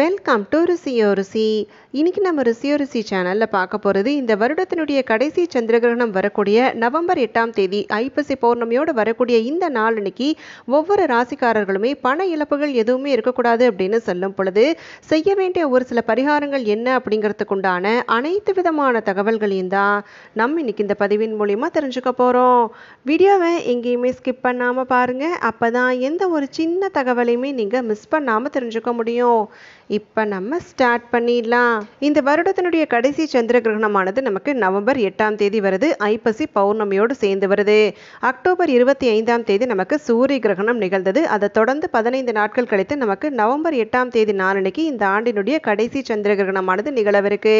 welcome to ருசியோ ருசி இன்னைக்கு நம்ம ருசியோ ருசி சேனலில் பார்க்க போகிறது இந்த வருடத்தினுடைய கடைசி சந்திரகிரகணம் வரக்கூடிய நவம்பர் எட்டாம் தேதி ஐப்பசி பௌர்ணமியோடு வரக்கூடிய இந்த நாள் அன்னைக்கு ஒவ்வொரு ராசிக்காரர்களுமே பண இழப்புகள் எதுவுமே இருக்கக்கூடாது அப்படின்னு சொல்லும் பொழுது செய்ய வேண்டிய ஒரு சில பரிகாரங்கள் என்ன அப்படிங்கிறதுக்குண்டான அனைத்து விதமான தகவல்களையும் தான் நம்ம இன்னைக்கு இந்த பதிவின் மூலிமா தெரிஞ்சுக்க போகிறோம் வீடியோவை எங்கேயுமே ஸ்கிப் பண்ணாமல் பாருங்கள் அப்போ தான் எந்த ஒரு சின்ன தகவலையுமே நீங்கள் மிஸ் பண்ணாமல் தெரிஞ்சுக்க முடியும் இப்போ நம்ம ஸ்டார்ட் பண்ணிடலாம் இந்த வருடத்தினுடைய கடைசி சந்திர கிரகணமானது நமக்கு நவம்பர் எட்டாம் தேதி வருது ஐப்பசி பௌர்ணமியோடு சேர்ந்து வருது அக்டோபர் இருபத்தி ஐந்தாம் தேதி நமக்கு சூரிய கிரகணம் நிகழ்ந்தது அதை தொடர்ந்து பதினைந்து நாட்கள் கழித்து நமக்கு நவம்பர் எட்டாம் தேதி நாளனைக்கு இந்த ஆண்டினுடைய கடைசி சந்திர கிரகணமானது நிகழவிருக்கு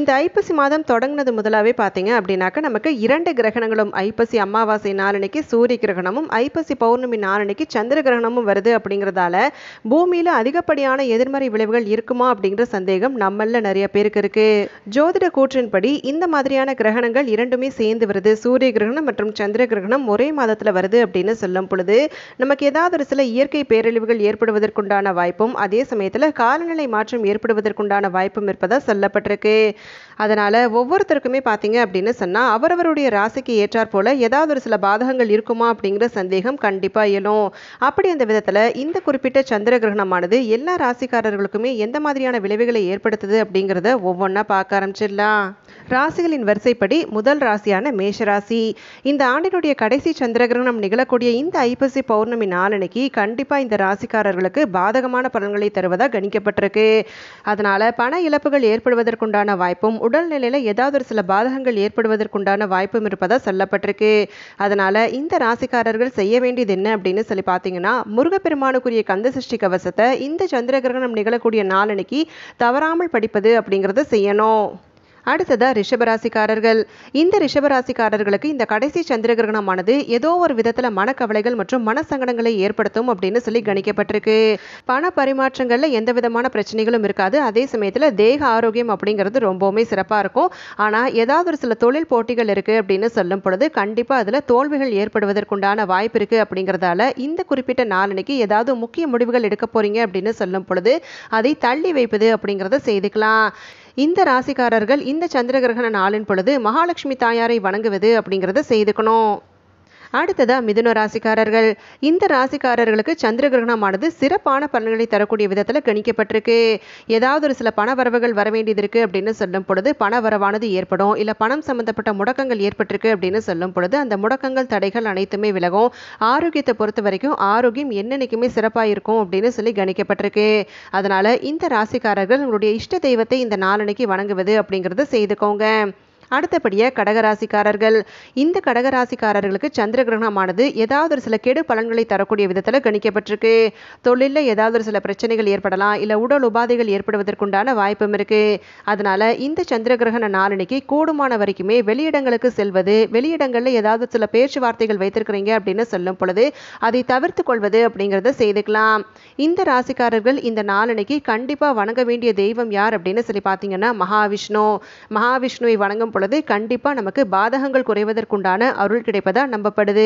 இந்த ஐப்பசி மாதம் தொடங்கினது முதலாவே பார்த்தீங்க அப்படின்னாக்கா நமக்கு இரண்டு கிரகணங்களும் ஐப்பசி அமாவாசை நாளனைக்கு சூரிய கிரகணமும் ஐப்பசி பௌர்ணமி நாளனைக்கு சந்திர கிரகணமும் வருது அப்படிங்கிறதால பூமியில் அதிகப்படியான எதிர்மறை விளைவுகள் இருக்குமா அப்படிங்கிற சந்தேகம் நம்மள நிறைய பேருக்கு இருக்கு ஜோதிட கூற்றின்படி இந்த மாதிரியான கிரகணங்கள் இரண்டுமே சேர்ந்து வருது சூரிய கிரகணம் மற்றும் சந்திர கிரகணம் ஒரே மாதத்துல வருது அப்படின்னு சொல்லும் பொழுது நமக்கு ஏதாவது ஒரு சில இயற்கை பேரழிவுகள் ஏற்படுவதற்குண்டான வாய்ப்பும் அதே சமயத்துல காலநிலை மாற்றம் ஏற்படுவதற்குண்டான வாய்ப்பும் இருப்பதா சொல்லப்பட்டிருக்கு அதனால் ஒவ்வொருத்தருக்குமே பார்த்தீங்க அப்படின்னு சொன்னால் அவரவருடைய ராசிக்கு ஏற்றார் போல் ஏதாவது ஒரு சில பாதகங்கள் இருக்குமா அப்படிங்கிற சந்தேகம் கண்டிப்பாக இயலும் அப்படி அந்த விதத்தில் இந்த குறிப்பிட்ட சந்திர கிரகணமானது எல்லா ராசிக்காரர்களுக்குமே எந்த மாதிரியான விளைவுகளை ஏற்படுத்துது அப்படிங்கிறத ஒவ்வொன்றா பார்க்க ஆரம்பிச்சிடலாம் ராசிகளின் வரிசைப்படி முதல் ராசியான மேஷராசி இந்த ஆண்டினுடைய கடைசி சந்திர கிரகணம் நிகழக்கூடிய இந்த ஐப்பசி பௌர்ணமி நாளனைக்கு கண்டிப்பாக இந்த ராசிக்காரர்களுக்கு பாதகமான பலன்களை தருவதாக கணிக்கப்பட்டிருக்கு அதனால் பண இழப்புகள் ஏற்படுவதற்குண்டான வாய்ப்பும் உடல்நிலையில ஏதாவது ஒரு சில பாதகங்கள் ஏற்படுவதற்குண்டான வாய்ப்பும் இருப்பதாக சொல்லப்பட்டிருக்கு அதனால் இந்த ராசிக்காரர்கள் செய்ய வேண்டியது என்ன அப்படின்னு சொல்லி பார்த்தீங்கன்னா முருகப்பெருமானுக்குரிய கந்த சிருஷ்டி கவசத்தை இந்த சந்திர கிரகணம் நிகழக்கூடிய நாளனைக்கு தவறாமல் படிப்பது அப்படிங்கிறத செய்யணும் அடுத்ததா ரிஷபராசிக்காரர்கள் இந்த ரிஷபராசிக்காரர்களுக்கு இந்த கடைசி சந்திர கிரகணமானது ஏதோ ஒரு விதத்தில் மனக்கவலைகள் மற்றும் மனசங்கடங்களை ஏற்படுத்தும் அப்படின்னு சொல்லி கணிக்கப்பட்டிருக்கு பண பரிமாற்றங்கள்ல எந்த விதமான பிரச்சனைகளும் இருக்காது அதே சமயத்தில் தேக ஆரோக்கியம் அப்படிங்கிறது ரொம்பவுமே சிறப்பாக இருக்கும் ஆனால் ஏதாவது ஒரு சில தொழில் போட்டிகள் இருக்கு அப்படின்னு சொல்லும் பொழுது கண்டிப்பாக அதில் தோல்விகள் ஏற்படுவதற்குண்டான வாய்ப்பு இருக்கு அப்படிங்கிறதால இந்த குறிப்பிட்ட நாளனைக்கு ஏதாவது முக்கிய முடிவுகள் எடுக்க போறீங்க அப்படின்னு சொல்லும் பொழுது அதை தள்ளி வைப்பது அப்படிங்கிறத செய்துக்கலாம் இந்த ராசிக்காரர்கள் இந்த சந்திர கிரகண நாளின் பொழுது மகாலட்சுமி தாயாரை வணங்குவது அப்படிங்கிறத செய்துக்கணும் அடுத்ததாக மிதுன ராசிக்காரர்கள் இந்த ராசிக்காரர்களுக்கு சந்திர கிரகணமானது சிறப்பான பலன்களை தரக்கூடிய விதத்தில் கணிக்கப்பட்டிருக்கு ஏதாவது ஒரு சில பண வரவுகள் வர வேண்டியது இருக்கு அப்படின்னு சொல்லும் பொழுது பண வரவானது ஏற்படும் இல்லை பணம் சம்மந்தப்பட்ட முடக்கங்கள் ஏற்பட்டிருக்கு அப்படின்னு சொல்லும் பொழுது அந்த முடக்கங்கள் தடைகள் அனைத்துமே விலகும் ஆரோக்கியத்தை பொறுத்த வரைக்கும் ஆரோக்கியம் என்னென்னைக்குமே சிறப்பாக இருக்கும் அப்படின்னு சொல்லி கணிக்கப்பட்டிருக்கு அதனால் இந்த ராசிக்காரர்கள் உங்களுடைய இஷ்ட தெய்வத்தை இந்த நாளனைக்கு வணங்குவது அப்படிங்கிறத செய்துக்கோங்க அடுத்தபடியாக கடகராசிக்காரர்கள் இந்த கடகராசிக்காரர்களுக்கு சந்திர கிரகணமானது ஏதாவது ஒரு சில கெடு பலன்களை தரக்கூடிய விதத்தில் கணிக்கப்பட்டிருக்கு தொழிலில் ஏதாவது ஒரு சில பிரச்சனைகள் ஏற்படலாம் இல்லை உடல் உபாதைகள் ஏற்படுவதற்குண்டான வாய்ப்பும் இருக்குது அதனால் இந்த சந்திர கிரகண நாளனைக்கு கூடுமான வரைக்குமே வெளியிடங்களுக்கு செல்வது வெளியிடங்களில் ஏதாவது சில பேச்சுவார்த்தைகள் வைத்திருக்கிறீங்க அப்படின்னு சொல்லும் பொழுது அதை தவிர்த்து கொள்வது அப்படிங்கிறத செய்துக்கலாம் இந்த ராசிக்காரர்கள் இந்த நாளனைக்கு கண்டிப்பாக வணங்க வேண்டிய தெய்வம் யார் அப்படின்னு சொல்லி பார்த்தீங்கன்னா மகாவிஷ்ணு மகாவிஷ்ணுவை வணங்கும் பொழுது கண்டிப்பாக நமக்கு பாதகங்கள் குறைவதற்குண்டான அருள் கிடைப்பதாக நம்பப்படுது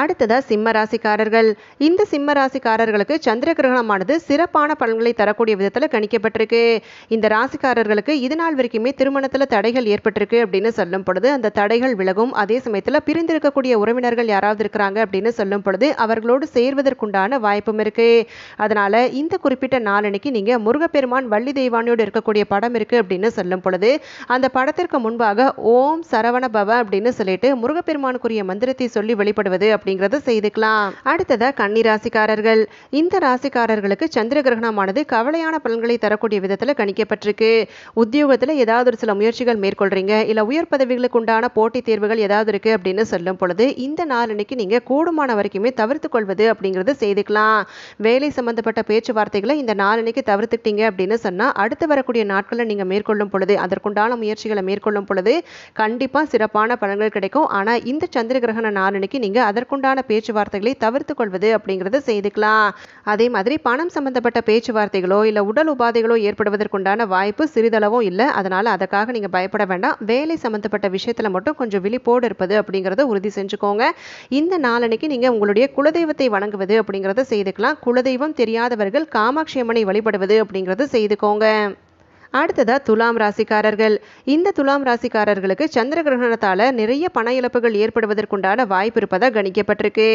அடுத்ததாக சிம்ம ராசிக்காரர்கள் இந்த சிம்ம ராசிக்காரர்களுக்கு சந்திர கிரகணமானது சிறப்பான பலன்களை தரக்கூடிய விதத்தில் கணிக்கப்பட்டிருக்கு இந்த ராசிக்காரர்களுக்கு இது நாள் வரைக்குமே திருமணத்தில் தடைகள் ஏற்பட்டிருக்கு அப்படின்னு சொல்லும் பொழுது அந்த தடைகள் விலகும் அதே சமயத்தில் பிரிந்திருக்கக்கூடிய உறவினர்கள் யாராவது இருக்கிறாங்க அப்படின்னு சொல்லும் பொழுது அவர்களோடு சேர்வதற்குண்டான வாய்ப்பும் இருக்கு அதனால இந்த குறிப்பிட்ட நாளனைக்கு நீங்க முருகப்பெருமான் வள்ளி தெய்வானியோடு இருக்கக்கூடிய படம் இருக்கு அப்படின்னு சொல்லும் பொழுது அந்த படத்திற்கு முன்பாக ஓம் சரவண பவ அப்படின்னு சொல்லிட்டு முருகப்பெருமானுக்குரிய மந்திரத்தை சொல்லி வெளிப்படுவது அப்படிங்கறத செய்துக்கலாம் அடுத்ததா கன்னி ராசிக்காரர்கள் இந்த ராசிக்காரர்களுக்கு சந்திர கிரகணமானது கவலையான பலன்களை தரக்கூடிய விதத்தில் கணிக்கப்பட்டிருக்கு உத்தியோகத்துல ஏதாவது ஒரு சில முயற்சிகள் மேற்கொள்றீங்க இல்ல உயர் பதவிகளுக்கு உண்டான போட்டித் தேர்வுகள் ஏதாவது இருக்கு அப்படின்னு சொல்லும் பொழுது இந்த நாளனைக்கு நீங்க கூடுமான வரைக்குமே தவிர்த்து கொள்வது அப்படிங்கறத செய்துக்கலாம் வேலை சம்பந்தப்பட்ட பேச்சுவார்த்தைகளை இந்த நாளன்னைக்கு தவிர்த்துக்கிட்டீங்க அப்படின்னு சொன்னா அடுத்து வரக்கூடிய நாட்களை நீங்க மேற்கொள்ளும் பொழுது அதற்குண்டான முயற்சிகளை மேற்கொள்ளும் பொழுது கண்டிப்பாக சிறப்பான பலன்கள் கிடைக்கும் ஆனால் இந்த சந்திர கிரகண நாளனைக்கு நீங்கள் அதற்குண்டான பேச்சுவார்த்தைகளை தவிர்த்து கொள்வது அப்படிங்கிறத செய்துக்கலாம் அதே மாதிரி பணம் சம்பந்தப்பட்ட பேச்சுவார்த்தைகளோ இல்லை உடல் உபாதைகளோ ஏற்படுவதற்குண்டான வாய்ப்பு சிறிதளவும் இல்லை அதனால் அதற்காக நீங்கள் பயப்பட வேண்டாம் வேலை சம்மந்தப்பட்ட விஷயத்தில் மட்டும் கொஞ்சம் விழிப்போடு இருப்பது அப்படிங்கிறத உறுதி செஞ்சுக்கோங்க இந்த நாளனைக்கு நீங்கள் உங்களுடைய குலதெய்வத்தை வணங்குவது அப்படிங்கிறத செய்துக்கலாம் குலதெய்வம் தெரியாதவர்கள் காமாட்சி அம்மனை வழிபடுவது அப்படிங்கிறத செய்துக்கோங்க அடுத்ததாக துலாம் ராசிக்காரர்கள் இந்த துலாம் ராசிக்காரர்களுக்கு சந்திர கிரகணத்தால் நிறைய பண இழப்புகள் ஏற்படுவதற்குண்டான வாய்ப்பு இருப்பதாக கணிக்கப்பட்டிருக்கு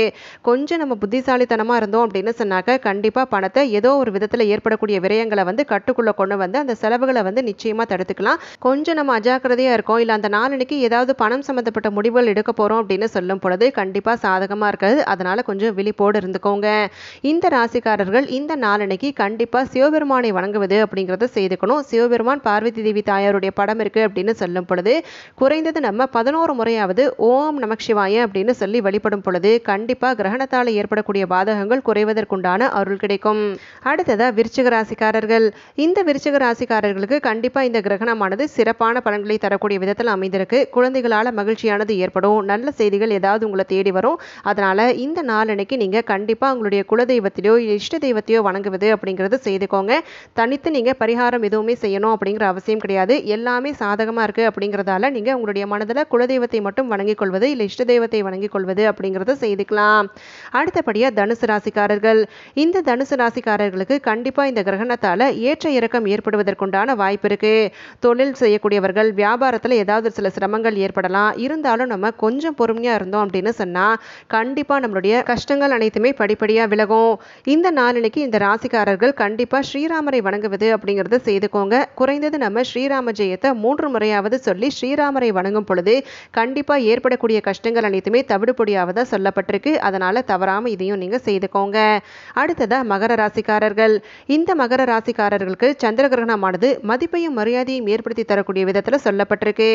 கொஞ்சம் நம்ம புத்திசாலித்தனமாக இருந்தோம் அப்படின்னு சொன்னாக்க கண்டிப்பாக பணத்தை ஏதோ ஒரு விதத்தில் ஏற்படக்கூடிய விரயங்களை வந்து கட்டுக்குள்ளே கொண்டு வந்து அந்த செலவுகளை வந்து நிச்சயமாக தடுத்துக்கலாம் கொஞ்சம் நம்ம அஜாக்கிரதையாக இருக்கோம் இல்லை அந்த நாளனைக்கு ஏதாவது பணம் சம்மந்தப்பட்ட முடிவுகள் எடுக்க போகிறோம் அப்படின்னு சொல்லும் பொழுது கண்டிப்பாக சாதகமாக இருக்காது அதனால் கொஞ்சம் விழிப்போடு இருந்துக்கோங்க இந்த ராசிக்காரர்கள் இந்த நாளனைக்கு கண்டிப்பாக சிவபெருமானை வணங்குவது அப்படிங்கிறத செய்துக்கணும் சிவ சிவபெருமான் பார்வதி தேவி தாயாருடைய படம் இருக்கு அப்படின்னு சொல்லும் பொழுது குறைந்தது நம்ம பதினோரு முறையாவது ஓம் நமக் சிவாய அப்படின்னு சொல்லி வழிபடும் பொழுது கண்டிப்பா கிரகணத்தால் ஏற்படக்கூடிய பாதகங்கள் குறைவதற்குண்டான அருள் கிடைக்கும் அடுத்ததா விருச்சிக ராசிக்காரர்கள் இந்த விருச்சிக ராசிக்காரர்களுக்கு கண்டிப்பா இந்த கிரகணமானது சிறப்பான பலன்களை தரக்கூடிய விதத்தில் அமைந்திருக்கு குழந்தைகளால் மகிழ்ச்சியானது ஏற்படும் நல்ல செய்திகள் ஏதாவது உங்களை தேடி வரும் அதனால இந்த நாளனைக்கு நீங்க கண்டிப்பா உங்களுடைய குலதெய்வத்திலோ இஷ்ட தெய்வத்தையோ வணங்குவது அப்படிங்கிறது செய்துக்கோங்க தனித்து நீங்க பரிகாரம் எதுவுமே செய்யணும் செய்யணும் அப்படிங்கிற அவசியம் கிடையாது எல்லாமே சாதகமாக இருக்குது அப்படிங்கிறதால நீங்கள் உங்களுடைய மனதில் குலதெய்வத்தை மட்டும் வணங்கிக் கொள்வது இல்லை இஷ்ட தெய்வத்தை வணங்கிக் கொள்வது அப்படிங்கிறத செய்துக்கலாம் அடுத்தபடியாக தனுசு ராசிக்காரர்கள் இந்த தனுசு ராசிக்காரர்களுக்கு கண்டிப்பாக இந்த கிரகணத்தால் ஏற்ற இறக்கம் ஏற்படுவதற்குண்டான வாய்ப்பு இருக்குது தொழில் செய்யக்கூடியவர்கள் வியாபாரத்தில் ஏதாவது சில சிரமங்கள் ஏற்படலாம் இருந்தாலும் நம்ம கொஞ்சம் பொறுமையாக இருந்தோம் அப்படின்னு சொன்னால் கண்டிப்பாக நம்மளுடைய கஷ்டங்கள் அனைத்துமே படிப்படியாக விலகும் இந்த நாளினைக்கு இந்த ராசிக்காரர்கள் கண்டிப்பாக ஸ்ரீராமரை வணங்குவது அப்படிங்கிறத செய்துக்கோங்க குறைந்தது நம்ம ஸ்ரீராம ஜெயத்தை மூன்று முறையாவது சொல்லி ஸ்ரீராமரை வணங்கும் பொழுது கண்டிப்பாக ஏற்படக்கூடிய கஷ்டங்கள் அனைத்துமே தவிடுபொடியாவதாக சொல்லப்பட்டிருக்கு அதனால் தவறாமல் இதையும் நீங்கள் செய்துக்கோங்க அடுத்ததாக மகர ராசிக்காரர்கள் இந்த மகர ராசிக்காரர்களுக்கு சந்திர கிரகணமானது மதிப்பையும் மரியாதையும் ஏற்படுத்தி தரக்கூடிய விதத்தில் சொல்லப்பட்டிருக்கு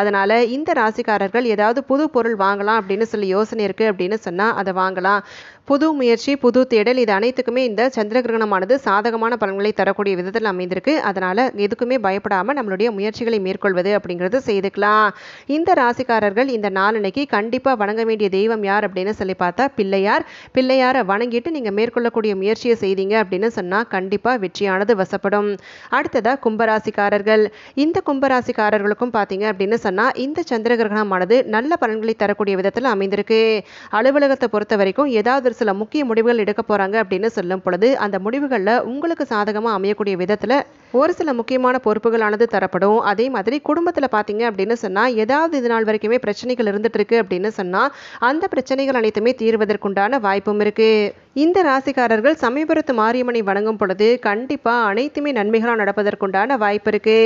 அதனால் இந்த ராசிக்காரர்கள் ஏதாவது புது பொருள் வாங்கலாம் அப்படின்னு சொல்லி யோசனை இருக்குது அப்படின்னு சொன்னால் அதை வாங்கலாம் புது முயற்சி புது தேடல் இது அனைத்துக்குமே இந்த சந்திர கிரகணமானது சாதகமான பலன்களை தரக்கூடிய விதத்தில் அமைந்திருக்கு அதனால் எதுக்குமே பயப்படாமல் நம்மளுடைய முயற்சிகளை மேற்கொள்வது அப்படிங்கிறது செய்துக்கலாம் இந்த ராசிக்காரர்கள் இந்த நாளனைக்கு கண்டிப்பாக வணங்க வேண்டிய தெய்வம் யார் அப்படின்னு சொல்லி பார்த்தா பிள்ளையார் பிள்ளையாரை வணங்கிட்டு நீங்கள் மேற்கொள்ளக்கூடிய முயற்சியை செய்தீங்க அப்படின்னு சொன்னால் கண்டிப்பாக வெற்றியானது வசப்படும் அடுத்ததாக கும்பராசிக்காரர்கள் இந்த கும்பராசிக்காரர்களுக்கும் பார்த்தீங்க அப்படின்னு சொன்னால் இந்த சந்திர கிரகணமானது நல்ல பலன்களை தரக்கூடிய விதத்தில் அமைந்திருக்கு அலுவலகத்தை பொறுத்த வரைக்கும் ஏதாவது ஒரு சில முக்கிய முடிவுகள் எடுக்க போகிறாங்க அப்படின்னு சொல்லும் பொழுது அந்த முடிவுகளில் உங்களுக்கு சாதகமாக அமையக்கூடிய விதத்தில் ஒரு சில முக்கியமான பொறுப்புகளானது தரப்படும் அதே மாதிரி குடும்பத்தில் பார்த்தீங்க அப்படின்னு சொன்னால் ஏதாவது இது நாள் வரைக்குமே பிரச்சனைகள் இருந்துட்டு இருக்கு அப்படின்னு சொன்னால் அந்த பிரச்சனைகள் அனைத்துமே தீர்வதற்குண்டான வாய்ப்பும் இருக்கு இந்த ராசிக்காரர்கள் சமயபுரத்து மாரியம்மனை வணங்கும் பொழுது கண்டிப்பாக அனைத்துமே நன்மைகளாக நடப்பதற்குண்டான வாய்ப்பு இருக்குது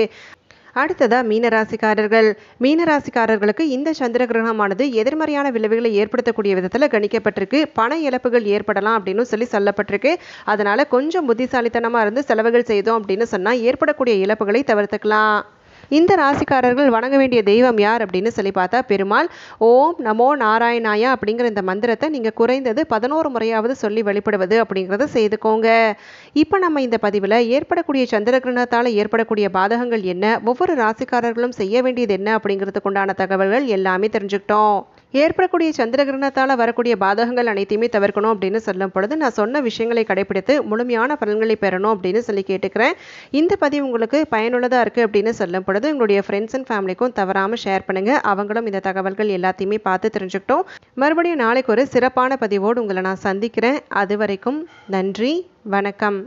அடுத்ததா மீனராசிக்காரர்கள் மீனராசிக்காரர்களுக்கு இந்த சந்திர கிரகணமானது எதிர்மறையான விளைவுகளை ஏற்படுத்தக்கூடிய விதத்தில் கணிக்கப்பட்டிருக்கு பண இழப்புகள் ஏற்படலாம் அப்படின்னு சொல்லி சொல்லப்பட்டிருக்கு அதனால கொஞ்சம் புத்திசாலித்தனமாக இருந்து செலவுகள் செய்தோம் அப்படின்னு சொன்னால் ஏற்படக்கூடிய இழப்புகளை தவிர்த்துக்கலாம் இந்த ராசிக்காரர்கள் வணங்க வேண்டிய தெய்வம் யார் அப்படின்னு சொல்லி பார்த்தா பெருமாள் ஓம் நமோ நாராயணாயா அப்படிங்கிற இந்த மந்திரத்தை நீங்கள் குறைந்தது பதினோரு முறையாவது சொல்லி வெளிப்படுவது அப்படிங்கிறத செய்துக்கோங்க இப்போ நம்ம இந்த பதிவில் ஏற்படக்கூடிய சந்திர கிரணத்தால் ஏற்படக்கூடிய பாதகங்கள் என்ன ஒவ்வொரு ராசிக்காரர்களும் செய்ய வேண்டியது என்ன அப்படிங்கிறதுக்குண்டான தகவல்கள் எல்லாமே தெரிஞ்சுக்கிட்டோம் ஏற்படக்கூடிய சந்திர கிரகணத்தால் வரக்கூடிய பாதகங்கள் அனைத்தையுமே தவிர்க்கணும் அப்படின்னு சொல்லும் பொழுது நான் சொன்ன விஷயங்களை கடைபிடித்து முழுமையான பலன்களை பெறணும் அப்படின்னு சொல்லி கேட்டுக்கிறேன் இந்த பதிவு உங்களுக்கு பயனுள்ளதாக இருக்குது அப்படின்னு சொல்லும் பொழுது உங்களுடைய ஃப்ரெண்ட்ஸ் அண்ட் ஃபேமிலிக்கும் தவறாமல் ஷேர் பண்ணுங்கள் அவங்களும் இந்த தகவல்கள் எல்லாத்தையுமே பார்த்து தெரிஞ்சுக்கிட்டோம் மறுபடியும் நாளைக்கு ஒரு சிறப்பான பதிவோடு உங்களை நான் சந்திக்கிறேன் அது வரைக்கும் நன்றி வணக்கம்